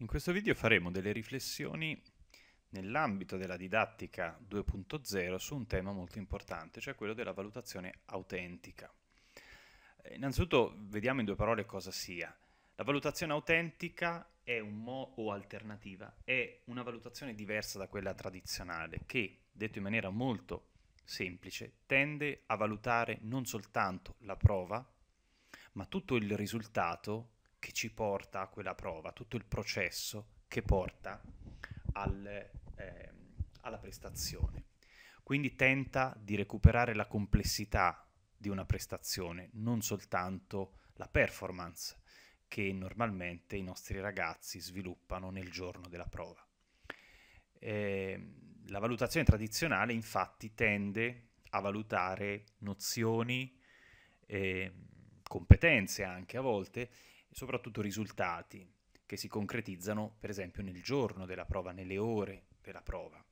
In questo video faremo delle riflessioni nell'ambito della didattica 2.0 su un tema molto importante, cioè quello della valutazione autentica. Eh, innanzitutto vediamo in due parole cosa sia. La valutazione autentica è un mo- o alternativa, è una valutazione diversa da quella tradizionale che, detto in maniera molto semplice, tende a valutare non soltanto la prova, ma tutto il risultato che ci porta a quella prova, tutto il processo che porta al, eh, alla prestazione. Quindi tenta di recuperare la complessità di una prestazione, non soltanto la performance che normalmente i nostri ragazzi sviluppano nel giorno della prova. Eh, la valutazione tradizionale infatti tende a valutare nozioni, eh, competenze anche a volte, soprattutto risultati che si concretizzano per esempio nel giorno della prova, nelle ore della prova.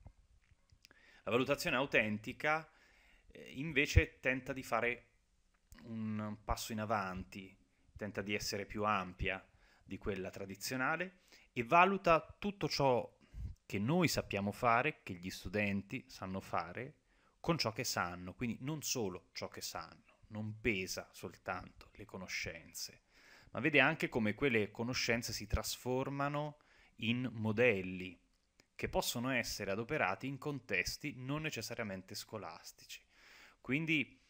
La valutazione autentica eh, invece tenta di fare un passo in avanti, tenta di essere più ampia di quella tradizionale e valuta tutto ciò che noi sappiamo fare, che gli studenti sanno fare, con ciò che sanno, quindi non solo ciò che sanno, non pesa soltanto le conoscenze, ma vede anche come quelle conoscenze si trasformano in modelli che possono essere adoperati in contesti non necessariamente scolastici. Quindi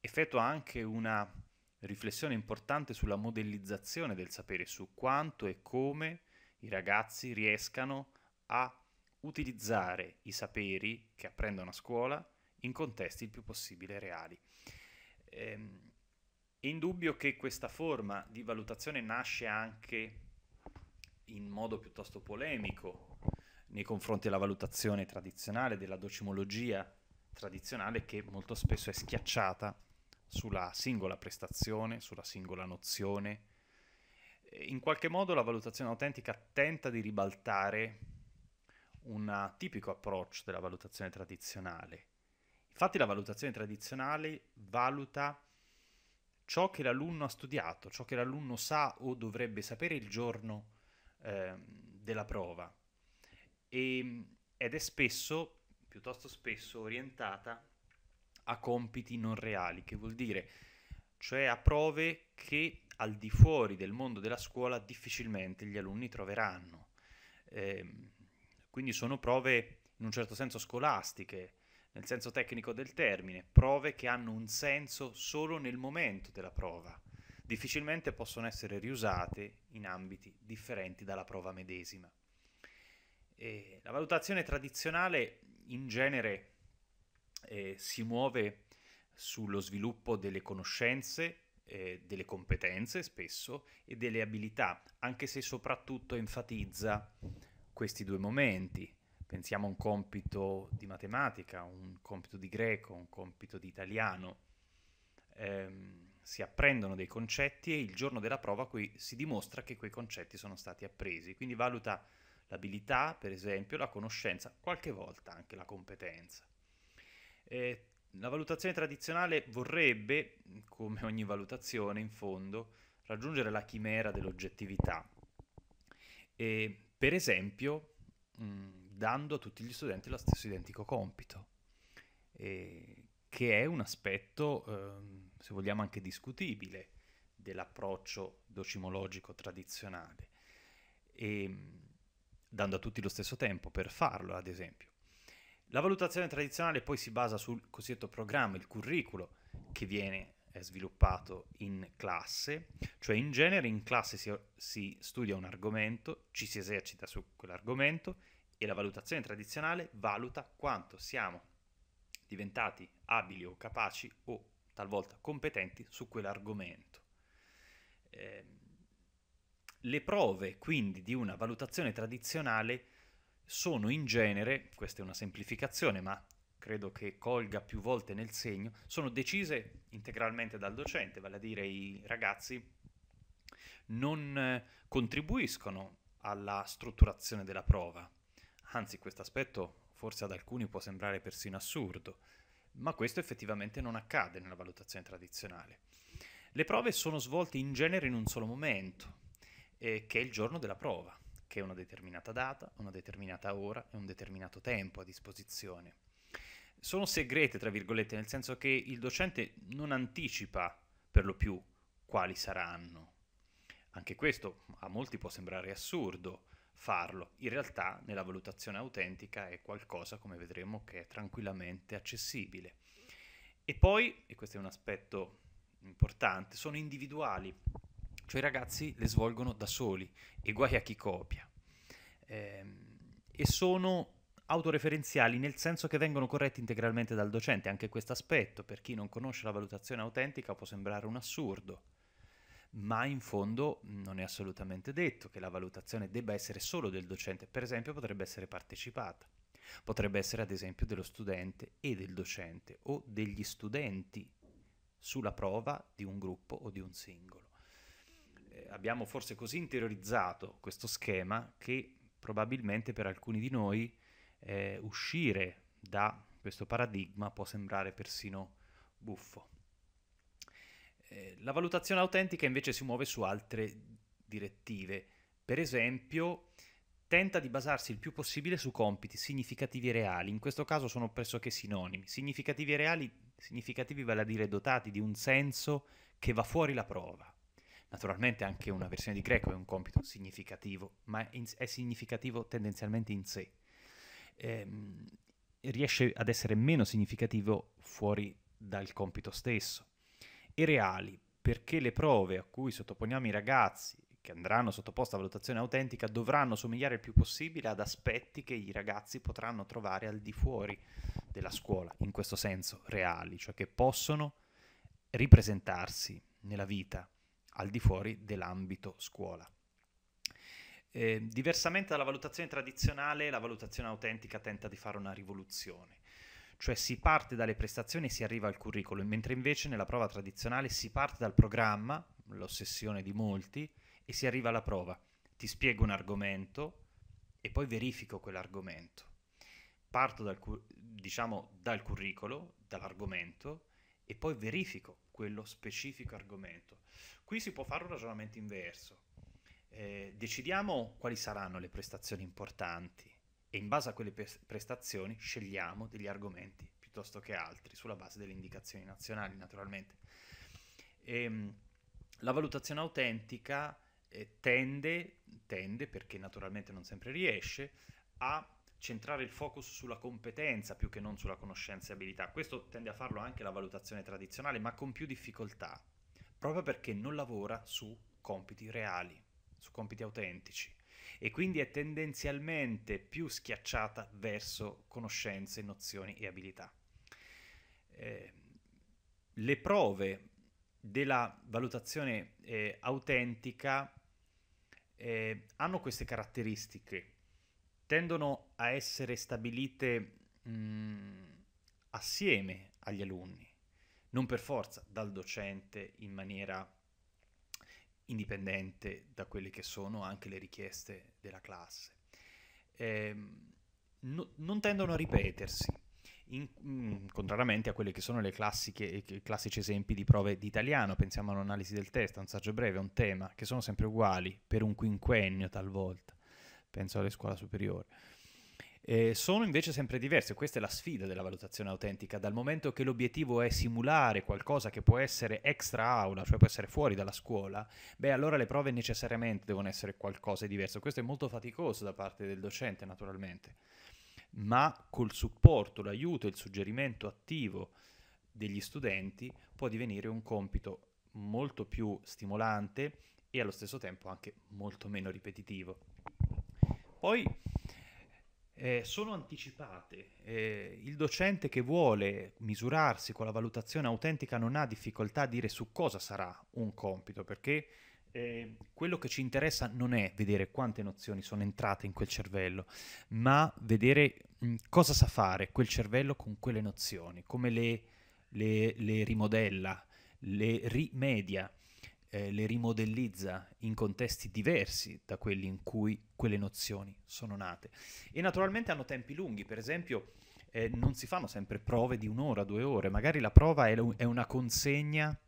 effettua anche una riflessione importante sulla modellizzazione del sapere, su quanto e come i ragazzi riescano a utilizzare i saperi che apprendono a scuola in contesti il più possibile reali. Ehm, indubbio che questa forma di valutazione nasce anche in modo piuttosto polemico nei confronti della valutazione tradizionale, della docimologia tradizionale che molto spesso è schiacciata sulla singola prestazione, sulla singola nozione. Eh, in qualche modo la valutazione autentica tenta di ribaltare un tipico approccio della valutazione tradizionale. Infatti la valutazione tradizionale valuta ciò che l'alunno ha studiato, ciò che l'alunno sa o dovrebbe sapere il giorno eh, della prova. E, ehm, ed è spesso, piuttosto spesso, orientata a compiti non reali, che vuol dire cioè a prove che al di fuori del mondo della scuola difficilmente gli alunni troveranno. Eh, quindi sono prove in un certo senso scolastiche, nel senso tecnico del termine, prove che hanno un senso solo nel momento della prova. Difficilmente possono essere riusate in ambiti differenti dalla prova medesima. E la valutazione tradizionale in genere eh, si muove sullo sviluppo delle conoscenze, eh, delle competenze spesso e delle abilità, anche se soprattutto enfatizza questi due momenti, pensiamo a un compito di matematica, un compito di greco, un compito di italiano, ehm, si apprendono dei concetti e il giorno della prova qui si dimostra che quei concetti sono stati appresi, quindi valuta l'abilità, per esempio, la conoscenza, qualche volta anche la competenza. Eh, la valutazione tradizionale vorrebbe, come ogni valutazione in fondo, raggiungere la chimera dell'oggettività. E, per esempio, mh, dando a tutti gli studenti lo stesso identico compito, eh, che è un aspetto, eh, se vogliamo, anche discutibile dell'approccio docimologico tradizionale, e, dando a tutti lo stesso tempo per farlo, ad esempio. La valutazione tradizionale poi si basa sul cosiddetto programma, il curriculum, che viene eh, sviluppato in classe, cioè in genere in classe si, si, studia un argomento, ci si esercita su quell'argomento e la valutazione tradizionale valuta quanto siamo diventati abili o capaci o talvolta competenti su quell'argomento. Eh, le prove quindi di una valutazione tradizionale sono in genere, questa è una semplificazione ma credo che colga più volte nel segno, sono decise integralmente dal docente, vale a dire i ragazzi non contribuiscono alla strutturazione della prova, Anzi, questo aspetto forse ad alcuni può sembrare persino assurdo, ma questo effettivamente non accade nella valutazione tradizionale. Le prove sono svolte in genere in un solo momento, eh, che è il giorno della prova, che è una determinata data, una determinata ora e un determinato tempo a disposizione. Sono segrete, tra virgolette, nel senso che il docente non anticipa per lo più quali saranno. Anche questo a molti può sembrare assurdo, farlo. In realtà nella valutazione autentica è qualcosa, come vedremo, che è tranquillamente accessibile. E poi, e questo è un aspetto importante, sono individuali, cioè i ragazzi le svolgono da soli e guai a chi copia. Ehm, e sono autoreferenziali nel senso che vengono corretti integralmente dal docente, anche questo aspetto, per chi non conosce la valutazione autentica può sembrare un assurdo ma in fondo non è assolutamente detto che la valutazione debba essere solo del docente, per esempio potrebbe essere partecipata, potrebbe essere ad esempio dello studente e del docente o degli studenti sulla prova di un gruppo o di un singolo. Eh, abbiamo forse così interiorizzato questo schema che probabilmente per alcuni di noi eh, uscire da questo paradigma può sembrare persino buffo. Eh, la valutazione autentica invece si muove su altre direttive. Per esempio, tenta di basarsi il più possibile su compiti significativi e reali, in questo caso sono pressoché sinonimi. Significativi e reali, significativi vale a dire dotati di un senso che va fuori la prova. Naturalmente anche una versione di greco è un compito significativo, ma è, è significativo tendenzialmente in sé. Ehm, riesce ad essere meno significativo fuori dal compito stesso e reali, perché le prove a cui sottoponiamo i ragazzi che andranno sottoposte a valutazione autentica dovranno somigliare il più possibile ad aspetti che i ragazzi potranno trovare al di fuori della scuola, in questo senso reali, cioè che possono ripresentarsi nella vita al di fuori dell'ambito scuola. Eh, diversamente dalla valutazione tradizionale, la valutazione autentica tenta di fare una rivoluzione cioè si parte dalle prestazioni e si arriva al curriculum, mentre invece nella prova tradizionale si parte dal programma, l'ossessione di molti, e si arriva alla prova. Ti spiego un argomento e poi verifico quell'argomento. Parto dal, diciamo, dal curriculum, dall'argomento, e poi verifico quello specifico argomento. Qui si può fare un ragionamento inverso. Eh, decidiamo quali saranno le prestazioni importanti e in base a quelle prestazioni scegliamo degli argomenti piuttosto che altri sulla base delle indicazioni nazionali naturalmente. E, ehm, la valutazione autentica eh, tende, tende, perché naturalmente non sempre riesce, a centrare il focus sulla competenza più che non sulla conoscenza e abilità. Questo tende a farlo anche la valutazione tradizionale, ma con più difficoltà, proprio perché non lavora su compiti reali, su compiti autentici e quindi è tendenzialmente più schiacciata verso conoscenze, nozioni e abilità. Eh, le prove della valutazione eh, autentica eh, hanno queste caratteristiche, tendono a essere stabilite mh, mm, assieme agli alunni, non per forza dal docente in maniera indipendente da quelle che sono anche le richieste della classe. Eh, no, non tendono a ripetersi, in, mh, mm, contrariamente a quelli che sono i classici esempi di prove di italiano, pensiamo all'analisi del testo, a un saggio breve, un tema, che sono sempre uguali per un quinquennio talvolta, penso alle scuole superiori. Eh, sono invece sempre diverse, questa è la sfida della valutazione autentica, dal momento che l'obiettivo è simulare qualcosa che può essere extra aula, cioè può essere fuori dalla scuola, beh allora le prove necessariamente devono essere qualcosa di diverso, questo è molto faticoso da parte del docente naturalmente, ma col supporto, l'aiuto e il suggerimento attivo degli studenti può divenire un compito molto più stimolante e allo stesso tempo anche molto meno ripetitivo. Poi eh, sono anticipate. Eh, il docente che vuole misurarsi con la valutazione autentica non ha difficoltà a dire su cosa sarà un compito, perché eh, quello che ci interessa non è vedere quante nozioni sono entrate in quel cervello, ma vedere mh, mm, cosa sa fare quel cervello con quelle nozioni, come le, le, le rimodella, le rimedia eh, le rimodellizza in contesti diversi da quelli in cui quelle nozioni sono nate. E naturalmente hanno tempi lunghi, per esempio eh, non si fanno sempre prove di un'ora, due ore, magari la prova è, è una consegna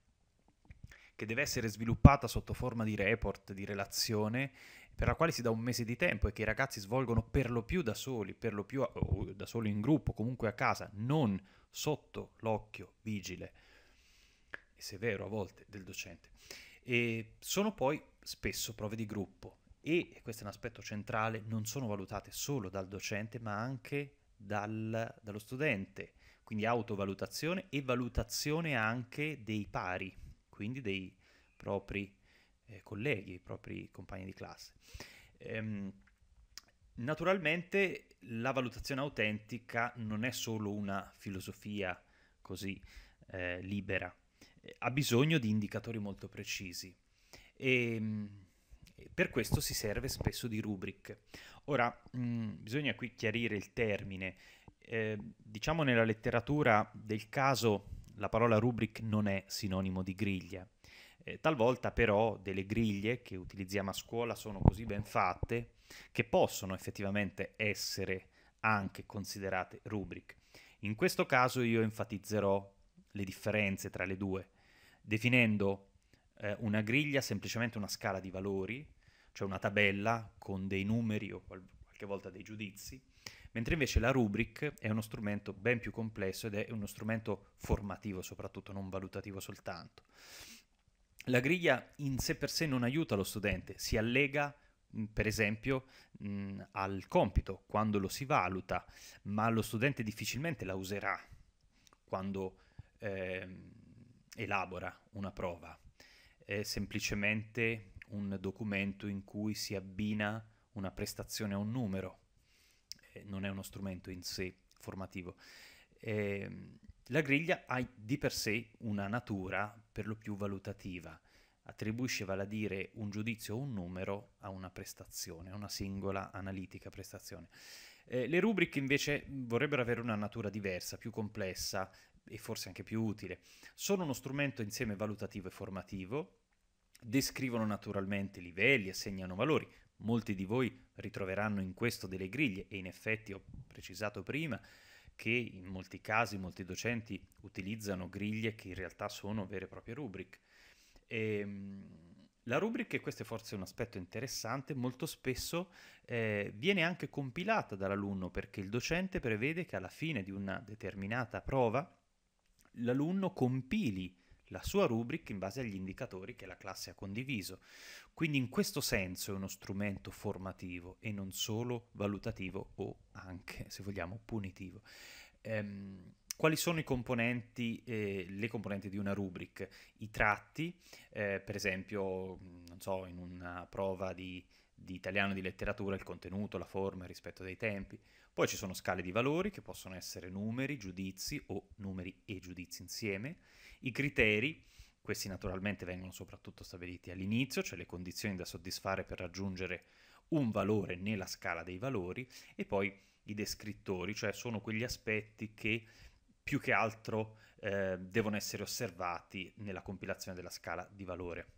che deve essere sviluppata sotto forma di report, di relazione, per la quale si dà un mese di tempo e che i ragazzi svolgono per lo più da soli, per lo più a, da soli in gruppo, comunque a casa, non sotto l'occhio vigile e severo a volte del docente. E sono poi spesso prove di gruppo e, questo è un aspetto centrale, non sono valutate solo dal docente ma anche dal, dallo studente, quindi autovalutazione e valutazione anche dei pari, quindi dei propri eh, colleghi, i propri compagni di classe. Ehm, naturalmente la valutazione autentica non è solo una filosofia così eh, libera, ha bisogno di indicatori molto precisi e ehm, per questo si serve spesso di rubric. Ora, mh, mm, bisogna qui chiarire il termine. Eh, diciamo nella letteratura del caso la parola rubric non è sinonimo di griglia. Eh, talvolta però delle griglie che utilizziamo a scuola sono così ben fatte che possono effettivamente essere anche considerate rubric. In questo caso io enfatizzerò le differenze tra le due definendo eh, una griglia semplicemente una scala di valori, cioè una tabella con dei numeri o qual- qualche volta dei giudizi, mentre invece la rubric è uno strumento ben più complesso ed è uno strumento formativo soprattutto, non valutativo soltanto. La griglia in sé per sé non aiuta lo studente, si allega per esempio mh, al compito quando lo si valuta, ma lo studente difficilmente la userà quando eh, elabora una prova, è semplicemente un documento in cui si abbina una prestazione a un numero, eh, non è uno strumento in sé formativo. Eh, la griglia ha di per sé una natura per lo più valutativa, attribuisce vale a dire un giudizio o un numero a una prestazione, a una singola analitica prestazione. Eh, le rubriche invece vorrebbero avere una natura diversa, più complessa, e forse anche più utile, sono uno strumento insieme valutativo e formativo, descrivono naturalmente livelli, assegnano valori, molti di voi ritroveranno in questo delle griglie e in effetti ho precisato prima che in molti casi molti docenti utilizzano griglie che in realtà sono vere e proprie rubriche. Ehm, la rubrica, e questo è forse un aspetto interessante, molto spesso eh, viene anche compilata dall'alunno perché il docente prevede che alla fine di una determinata prova l'alunno compili la sua rubrica in base agli indicatori che la classe ha condiviso. Quindi in questo senso è uno strumento formativo e non solo valutativo o anche, se vogliamo, punitivo. Ehm, quali sono componenti, eh, le componenti di una rubric? I tratti, eh, per esempio, non so, in una prova di, di italiano di letteratura, il contenuto, la forma, il rispetto dei tempi, poi ci sono scale di valori che possono essere numeri, giudizi o numeri e giudizi insieme. I criteri, questi naturalmente vengono soprattutto stabiliti all'inizio, cioè le condizioni da soddisfare per raggiungere un valore nella scala dei valori e poi i descrittori, cioè sono quegli aspetti che più che altro eh, devono essere osservati nella compilazione della scala di valore.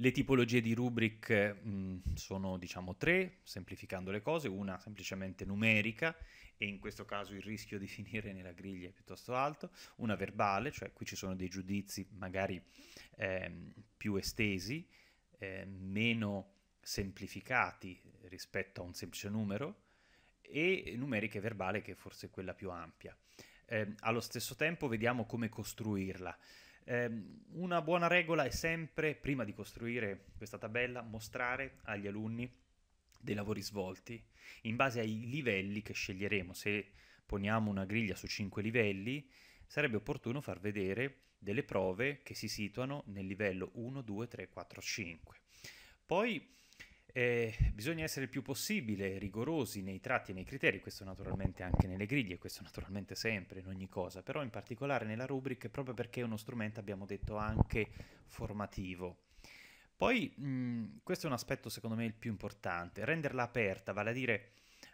Le tipologie di rubric mh, mm, sono diciamo tre, semplificando le cose, una semplicemente numerica e in questo caso il rischio di finire nella griglia è piuttosto alto, una verbale, cioè qui ci sono dei giudizi magari ehm, più estesi, eh, meno semplificati rispetto a un semplice numero e numerica e verbale che è forse quella più ampia. Eh, allo stesso tempo vediamo come costruirla. Eh, una buona regola è sempre, prima di costruire questa tabella, mostrare agli alunni dei lavori svolti in base ai livelli che sceglieremo. Se poniamo una griglia su 5 livelli, sarebbe opportuno far vedere delle prove che si situano nel livello 1, 2, 3, 4, 5. Poi eh, bisogna essere il più possibile rigorosi nei tratti e nei criteri, questo naturalmente anche nelle griglie, questo naturalmente sempre in ogni cosa, però in particolare nella rubrica proprio perché è uno strumento, abbiamo detto, anche formativo. Poi mh, mm, questo è un aspetto secondo me il più importante, renderla aperta, vale a dire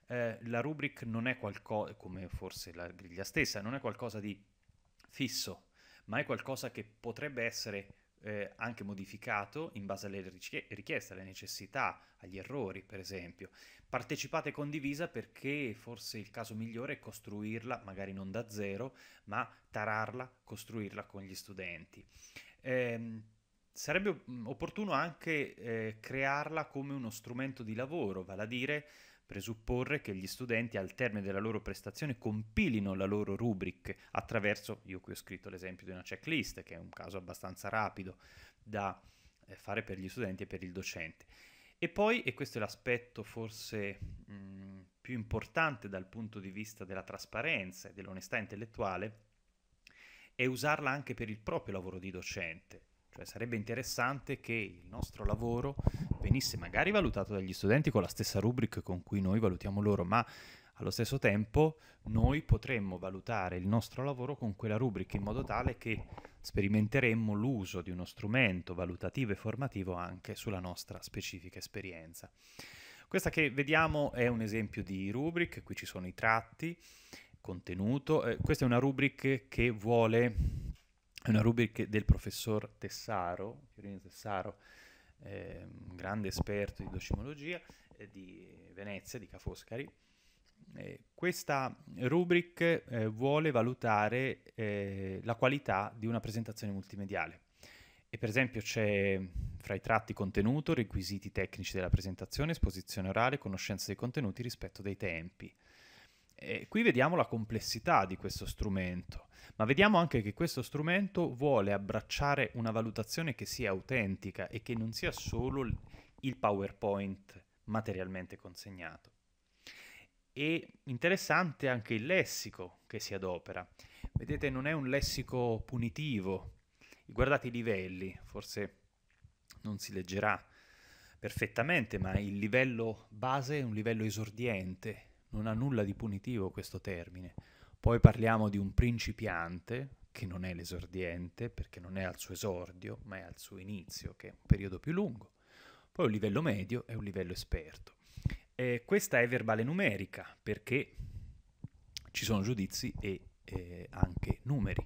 eh, la rubrica non è qualcosa, come forse la griglia stessa, non è qualcosa di fisso, ma è qualcosa che potrebbe essere eh, anche modificato in base alle richieste, alle necessità, agli errori, per esempio. Partecipate condivisa perché forse il caso migliore è costruirla, magari non da zero, ma tararla, costruirla con gli studenti. Eh, sarebbe mm, opportuno anche eh, crearla come uno strumento di lavoro, vale a dire presupporre che gli studenti al termine della loro prestazione compilino la loro rubric attraverso, io qui ho scritto l'esempio di una checklist, che è un caso abbastanza rapido da eh, fare per gli studenti e per il docente. E poi, e questo è l'aspetto forse mh, mm, più importante dal punto di vista della trasparenza e dell'onestà intellettuale, è usarla anche per il proprio lavoro di docente. Cioè sarebbe interessante che il nostro lavoro venisse magari valutato dagli studenti con la stessa rubrica con cui noi valutiamo loro, ma allo stesso tempo noi potremmo valutare il nostro lavoro con quella rubrica in modo tale che sperimenteremmo l'uso di uno strumento valutativo e formativo anche sulla nostra specifica esperienza. Questa che vediamo è un esempio di rubric, qui ci sono i tratti, contenuto, eh, questa è una rubric che vuole è una rubrica del professor Tessaro, Pierino Tessaro, eh, un grande esperto di docimologia eh, di Venezia, di Ca' Foscari. Eh, questa rubrica eh, vuole valutare eh, la qualità di una presentazione multimediale. E per esempio c'è fra i tratti contenuto, requisiti tecnici della presentazione, esposizione orale, conoscenza dei contenuti, rispetto dei tempi. E qui vediamo la complessità di questo strumento, ma vediamo anche che questo strumento vuole abbracciare una valutazione che sia autentica e che non sia solo il PowerPoint materialmente consegnato. E interessante anche il lessico che si adopera. Vedete, non è un lessico punitivo. Guardate i livelli, forse non si leggerà perfettamente, ma il livello base è un livello esordiente, non ha nulla di punitivo questo termine. Poi parliamo di un principiante, che non è l'esordiente, perché non è al suo esordio, ma è al suo inizio, che è un periodo più lungo. Poi un livello medio e un livello esperto. Eh, questa è verbale numerica, perché ci sono giudizi e eh, anche numeri.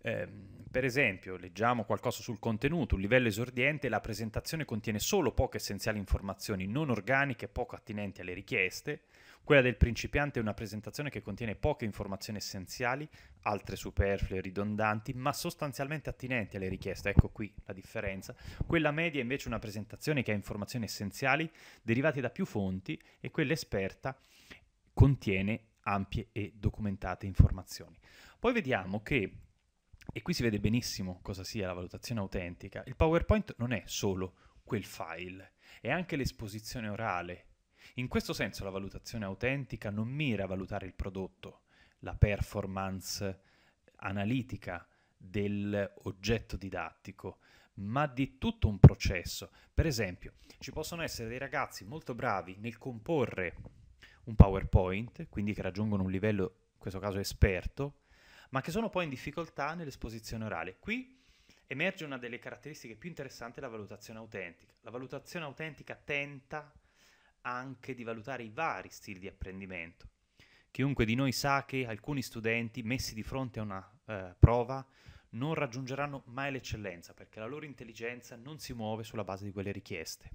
Eh, per esempio, leggiamo qualcosa sul contenuto, un livello esordiente, la presentazione contiene solo poche essenziali informazioni non organiche, poco attinenti alle richieste. Quella del principiante è una presentazione che contiene poche informazioni essenziali, altre superflue, ridondanti, ma sostanzialmente attinenti alle richieste. Ecco qui la differenza. Quella media è invece una presentazione che ha informazioni essenziali derivate da più fonti e quella esperta contiene ampie e documentate informazioni. Poi vediamo che e qui si vede benissimo cosa sia la valutazione autentica. Il PowerPoint non è solo quel file, è anche l'esposizione orale. In questo senso la valutazione autentica non mira a valutare il prodotto, la performance analitica dell'oggetto didattico, ma di tutto un processo. Per esempio, ci possono essere dei ragazzi molto bravi nel comporre un PowerPoint, quindi che raggiungono un livello, in questo caso esperto, ma che sono poi in difficoltà nell'esposizione orale. Qui emerge una delle caratteristiche più interessanti la valutazione autentica. La valutazione autentica tenta anche di valutare i vari stili di apprendimento. Chiunque di noi sa che alcuni studenti messi di fronte a una eh, prova non raggiungeranno mai l'eccellenza perché la loro intelligenza non si muove sulla base di quelle richieste.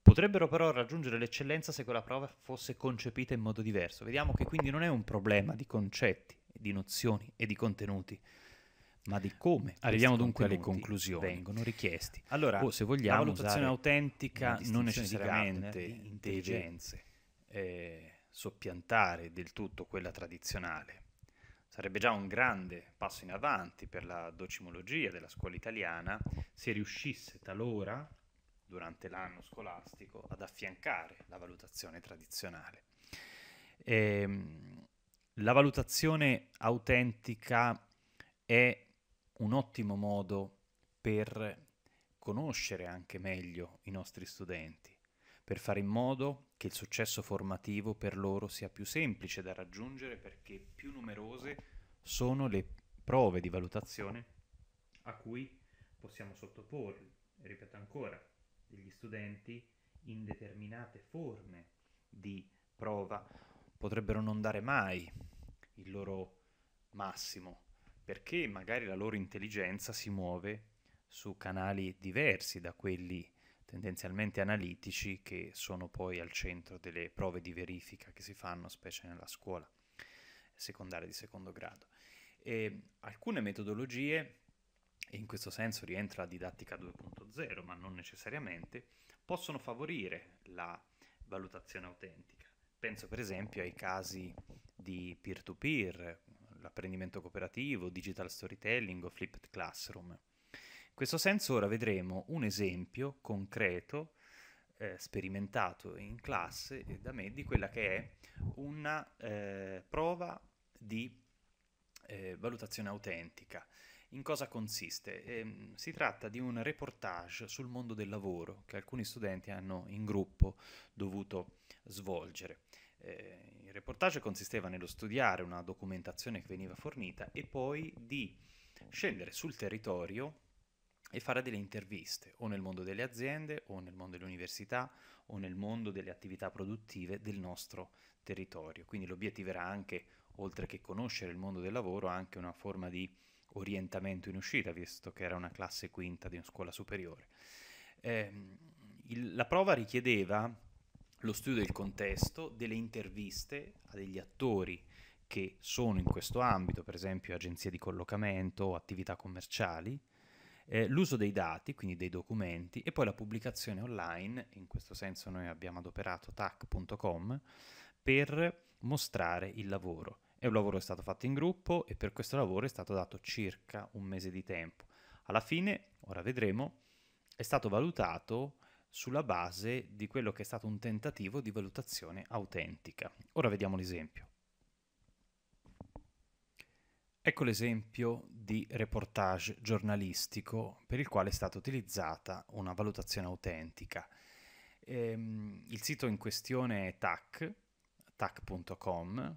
Potrebbero però raggiungere l'eccellenza se quella prova fosse concepita in modo diverso. Vediamo che quindi non è un problema di concetti, di nozioni e di contenuti, ma di come arriviamo dunque alle conclusioni vengono richiesti. Allora, o se vogliamo, la valutazione autentica non necessariamente di intelligenze eh, soppiantare del tutto quella tradizionale. Sarebbe già un grande passo in avanti per la docimologia della scuola italiana se riuscisse talora durante l'anno scolastico ad affiancare la valutazione tradizionale. Ehm, la valutazione autentica è un ottimo modo per conoscere anche meglio i nostri studenti, per fare in modo che il successo formativo per loro sia più semplice da raggiungere perché più numerose sono le prove di valutazione a cui possiamo sottoporli, ripeto ancora, degli studenti in determinate forme di prova potrebbero non dare mai loro massimo, perché magari la loro intelligenza si muove su canali diversi da quelli tendenzialmente analitici che sono poi al centro delle prove di verifica che si fanno, specie nella scuola secondaria di secondo grado. E alcune metodologie, e in questo senso rientra la didattica 2.0, ma non necessariamente, possono favorire la valutazione autentica. Penso per esempio ai casi di peer-to-peer, l'apprendimento cooperativo, digital storytelling o flipped classroom. In questo senso ora vedremo un esempio concreto eh, sperimentato in classe da me di quella che è una eh, prova di eh, valutazione autentica. In cosa consiste? Eh, si tratta di un reportage sul mondo del lavoro che alcuni studenti hanno in gruppo dovuto svolgere. Eh, il reportage consisteva nello studiare una documentazione che veniva fornita e poi di scendere sul territorio e fare delle interviste o nel mondo delle aziende o nel mondo dell'università o nel mondo delle attività produttive del nostro territorio. Quindi l'obiettivo era anche, oltre che conoscere il mondo del lavoro, anche una forma di orientamento in uscita, visto che era una classe quinta di una scuola superiore. Eh, il, la prova richiedeva lo studio del contesto, delle interviste a degli attori che sono in questo ambito, per esempio agenzie di collocamento, attività commerciali, eh, l'uso dei dati, quindi dei documenti, e poi la pubblicazione online, in questo senso noi abbiamo adoperato tac.com, per mostrare il lavoro. È un lavoro che è stato fatto in gruppo e per questo lavoro è stato dato circa un mese di tempo. Alla fine, ora vedremo, è stato valutato sulla base di quello che è stato un tentativo di valutazione autentica. Ora vediamo l'esempio. Ecco l'esempio di reportage giornalistico per il quale è stata utilizzata una valutazione autentica. Ehm, il sito in questione è TAC, tac.com,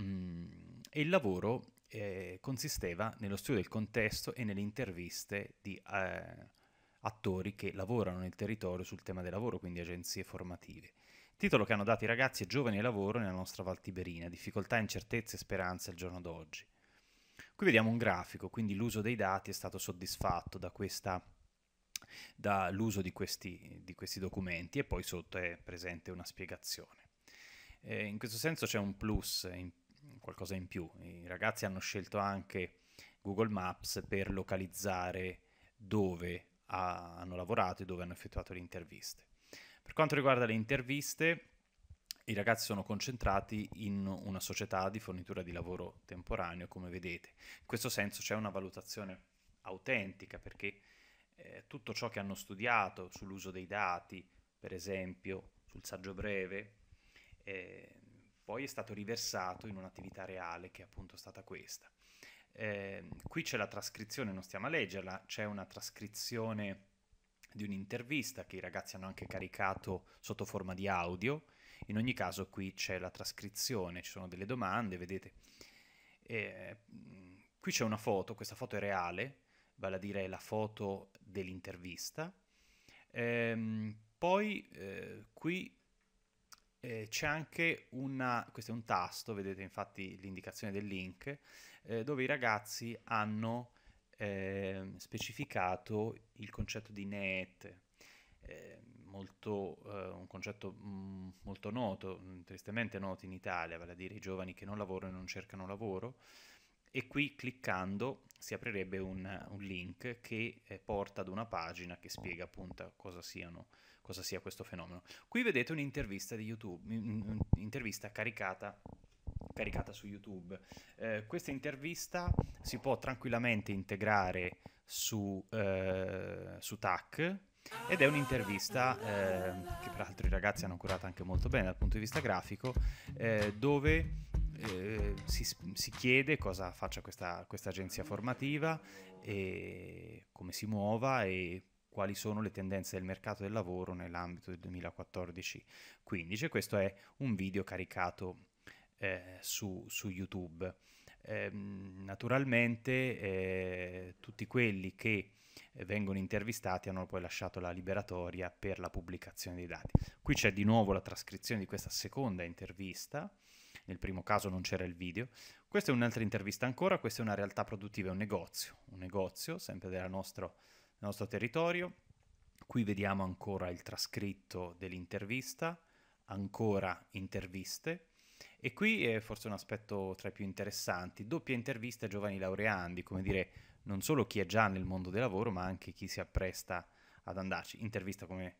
mm, e il lavoro eh, consisteva nello studio del contesto e nelle interviste di eh, attori che lavorano nel territorio sul tema del lavoro, quindi agenzie formative. Titolo che hanno dato i ragazzi è giovani e lavoro nella nostra Val Tiberina, difficoltà, incertezze e speranze al giorno d'oggi. Qui vediamo un grafico, quindi l'uso dei dati è stato soddisfatto da questa dall'uso di questi, di questi documenti e poi sotto è presente una spiegazione. Eh, in questo senso c'è un plus, in, qualcosa in più. I ragazzi hanno scelto anche Google Maps per localizzare dove ha, hanno lavorato e dove hanno effettuato le interviste. Per quanto riguarda le interviste, i ragazzi sono concentrati in una società di fornitura di lavoro temporaneo, come vedete. In questo senso c'è una valutazione autentica perché eh, tutto ciò che hanno studiato sull'uso dei dati, per esempio sul saggio breve, eh, poi è stato riversato in un'attività reale che è appunto stata questa. Eh, qui c'è la trascrizione, non stiamo a leggerla, c'è una trascrizione di un'intervista che i ragazzi hanno anche caricato sotto forma di audio. In ogni caso qui c'è la trascrizione, ci sono delle domande, vedete. Eh, qui c'è una foto, questa foto è reale, vale a dire la foto dell'intervista. Ehm, poi eh, qui eh, c'è anche una, questo è un tasto, vedete infatti l'indicazione del link, eh, dove i ragazzi hanno eh, specificato il concetto di NET, eh, molto, eh, un concetto mh, mm, molto noto, mm, tristemente noto in Italia, vale a dire i giovani che non lavorano e non cercano lavoro, e qui cliccando si aprirebbe un, un link che eh, porta ad una pagina che spiega appunto cosa, siano, cosa sia questo fenomeno. Qui vedete un'intervista di YouTube, un'intervista caricata caricata su YouTube. Eh, questa intervista si può tranquillamente integrare su, eh, su TAC ed è un'intervista eh, che peraltro i ragazzi hanno curata anche molto bene dal punto di vista grafico, eh, dove eh, si, si, chiede cosa faccia questa, questa agenzia formativa e come si muova e quali sono le tendenze del mercato del lavoro nell'ambito del 2014-15. Questo è un video caricato eh, su, su, YouTube. Eh, naturalmente eh, tutti quelli che vengono intervistati hanno poi lasciato la liberatoria per la pubblicazione dei dati. Qui c'è di nuovo la trascrizione di questa seconda intervista, nel primo caso non c'era il video. Questa è un'altra intervista ancora, questa è una realtà produttiva, è un negozio, un negozio sempre del nostro, del nostro territorio. Qui vediamo ancora il trascritto dell'intervista, ancora interviste, e qui è forse un aspetto tra i più interessanti, doppia intervista a giovani laureandi, come dire non solo chi è già nel mondo del lavoro, ma anche chi si appresta ad andarci. Intervista come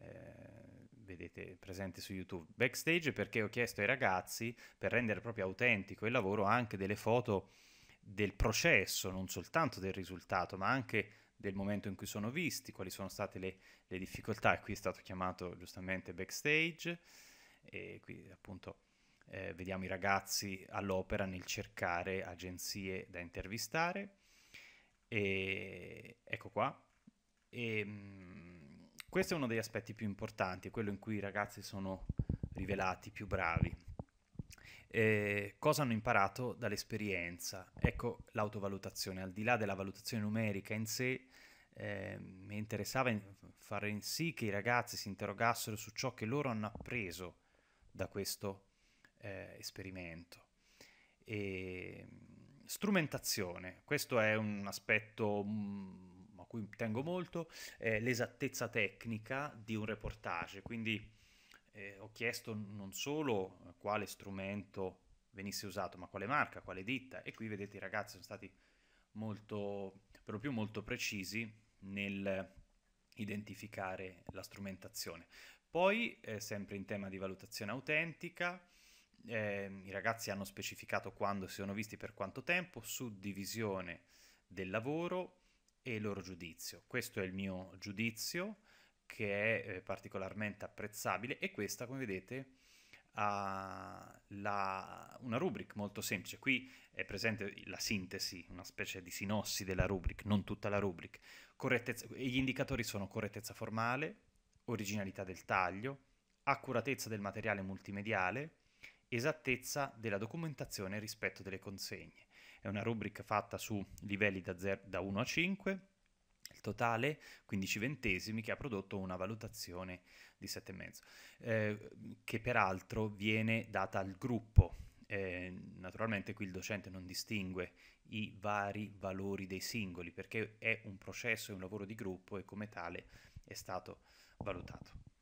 eh, vedete presente su YouTube. Backstage perché ho chiesto ai ragazzi, per rendere proprio autentico il lavoro, anche delle foto del processo, non soltanto del risultato, ma anche del momento in cui sono visti, quali sono state le, le difficoltà. E qui è stato chiamato giustamente backstage, e qui appunto eh, vediamo i ragazzi all'opera nel cercare agenzie da intervistare. E ecco qua. E, ehm, questo è uno degli aspetti più importanti, quello in cui i ragazzi sono rivelati più bravi. Eh, cosa hanno imparato dall'esperienza? Ecco l'autovalutazione, al di là della valutazione numerica in sé, eh, mi interessava fare in sì che i ragazzi si interrogassero su ciò che loro hanno appreso da questo eh, esperimento. E, mm, strumentazione, questo è un aspetto mh, mm, a cui tengo molto, eh, l'esattezza tecnica di un reportage, quindi eh, ho chiesto non solo eh, quale strumento venisse usato, ma quale marca, quale ditta, e qui vedete i ragazzi sono stati molto, per lo più molto precisi nel identificare la strumentazione. Poi, eh, sempre in tema di valutazione autentica, eh, i ragazzi hanno specificato quando si sono visti per quanto tempo, suddivisione del lavoro e il loro giudizio. Questo è il mio giudizio che è eh, particolarmente apprezzabile e questa, come vedete, ha la, una rubric molto semplice. Qui è presente la sintesi, una specie di sinossi della rubric, non tutta la rubric. Correttezza, gli indicatori sono correttezza formale, originalità del taglio, accuratezza del materiale multimediale, esattezza della documentazione rispetto delle consegne. È una rubrica fatta su livelli da, 0, da 1 a 5, il totale 15 ventesimi che ha prodotto una valutazione di 7,5, eh, che peraltro viene data al gruppo. Eh, naturalmente qui il docente non distingue i vari valori dei singoli perché è un processo, è un lavoro di gruppo e come tale è stato valutato.